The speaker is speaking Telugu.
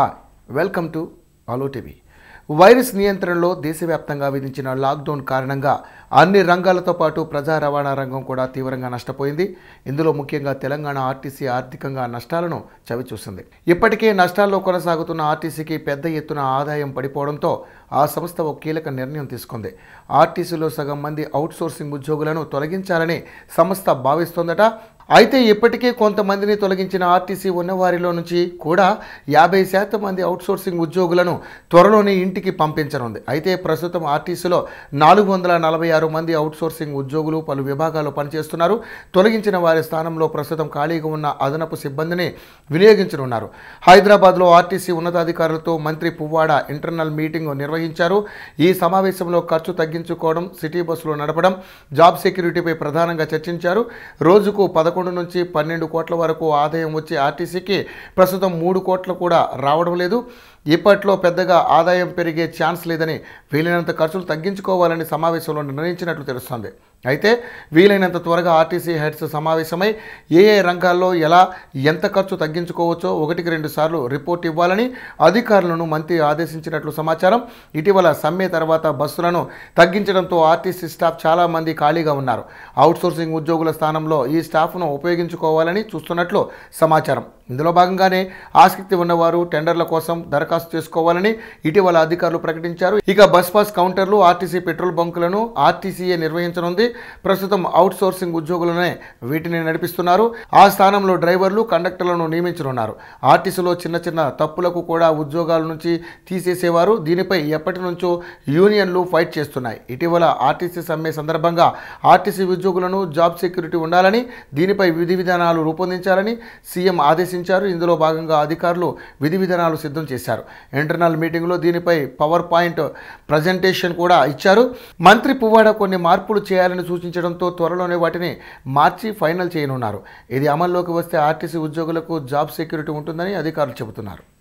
హాయ్ వెల్కమ్ టు ఆలో టీవీ వైరస్ నియంత్రణలో దేశవ్యాప్తంగా విధించిన లాక్డౌన్ కారణంగా అన్ని రంగాలతో పాటు ప్రజా రవాణా రంగం కూడా తీవ్రంగా నష్టపోయింది ఇందులో ముఖ్యంగా తెలంగాణ ఆర్టీసీ ఆర్థికంగా నష్టాలను చవిచూసింది ఇప్పటికే నష్టాల్లో కొనసాగుతున్న ఆర్టీసీకి పెద్ద ఎత్తున ఆదాయం పడిపోవడంతో ఆ సంస్థ ఒక కీలక నిర్ణయం తీసుకుంది ఆర్టీసీలో సగం మంది అవుట్సోర్సింగ్ ఉద్యోగులను తొలగించాలని సంస్థ భావిస్తోందట అయితే ఇప్పటికే కొంతమందిని తొలగించిన ఆర్టీసీ ఉన్నవారిలో నుంచి కూడా యాభై శాతం మంది అవుట్సోర్సింగ్ ఉద్యోగులను త్వరలోనే ఇంటికి పంపించనుంది అయితే ప్రస్తుతం ఆర్టీసీలో నాలుగు వందల నలభై ఆరు మంది అవుట్సోర్సింగ్ ఉద్యోగులు పలు విభాగాల్లో పనిచేస్తున్నారు తొలగించిన వారి స్థానంలో ప్రస్తుతం ఖాళీగా ఉన్న అదనపు సిబ్బందిని వినియోగించనున్నారు హైదరాబాద్లో ఆర్టీసీ ఉన్నతాధికారులతో మంత్రి పువ్వాడ ఇంటర్నల్ మీటింగ్ నిర్వహించారు ఈ సమావేశంలో ఖర్చు తగ్గించుకోవడం సిటీ బస్సులు నడపడం జాబ్ సెక్యూరిటీపై ప్రధానంగా చర్చించారు రోజుకు పదకొండు పదకొండు నుంచి పన్నెండు కోట్ల వరకు ఆదాయం వచ్చి ఆర్టీసీకి ప్రస్తుతం మూడు కోట్లు కూడా రావడం లేదు ఇప్పట్లో పెద్దగా ఆదాయం పెరిగే ఛాన్స్ లేదని వీలైనంత ఖర్చులు తగ్గించుకోవాలని సమావేశంలో నిర్ణయించినట్లు తెలుస్తోంది అయితే వీలైనంత త్వరగా ఆర్టీసీ హెడ్స్ సమావేశమై ఏ ఏ రంగాల్లో ఎలా ఎంత ఖర్చు తగ్గించుకోవచ్చో ఒకటికి రెండు సార్లు రిపోర్ట్ ఇవ్వాలని అధికారులను మంత్రి ఆదేశించినట్లు సమాచారం ఇటీవల సమ్మె తర్వాత బస్సులను తగ్గించడంతో ఆర్టీసీ స్టాఫ్ చాలామంది ఖాళీగా ఉన్నారు అవుట్సోర్సింగ్ ఉద్యోగుల స్థానంలో ఈ స్టాఫ్ను ఉపయోగించుకోవాలని చూస్తున్నట్లు సమాచారం ఇందులో భాగంగానే ఆసక్తి ఉన్నవారు టెండర్ల కోసం దరఖాస్తు చేసుకోవాలని ఇటీవల అధికారులు ప్రకటించారు ఇక బస్ పాస్ కౌంటర్లు ఆర్టీసీ పెట్రోల్ బంకులను ఆర్టీసీఏ నిర్వహించనుంది ప్రస్తుతం అవుట్ సోర్సింగ్ ఉద్యోగులనే వీటిని నడిపిస్తున్నారు ఆ స్థానంలో డ్రైవర్లు కండక్టర్లను నియమించనున్నారు ఆర్టీసీలో చిన్న చిన్న తప్పులకు కూడా ఉద్యోగాల నుంచి తీసేసేవారు దీనిపై ఎప్పటి నుంచో యూనియన్లు ఫైట్ చేస్తున్నాయి ఇటీవల ఆర్టీసీ సమ్మె సందర్భంగా ఆర్టీసీ ఉద్యోగులను జాబ్ సెక్యూరిటీ ఉండాలని దీనిపై విధి విధానాలు రూపొందించాలని సీఎం ఆదేశించారు ఆదేశించారు ఇందులో భాగంగా అధికారులు విధి విధానాలు సిద్ధం చేశారు ఇంటర్నల్ మీటింగ్లో దీనిపై పవర్ పాయింట్ ప్రజెంటేషన్ కూడా ఇచ్చారు మంత్రి పువ్వాడ కొన్ని మార్పులు చేయాలని సూచించడంతో త్వరలోనే వాటిని మార్చి ఫైనల్ చేయనున్నారు ఇది అమల్లోకి వస్తే ఆర్టీసీ ఉద్యోగులకు జాబ్ సెక్యూరిటీ ఉంటుందని అధికారులు చెబుతున్నారు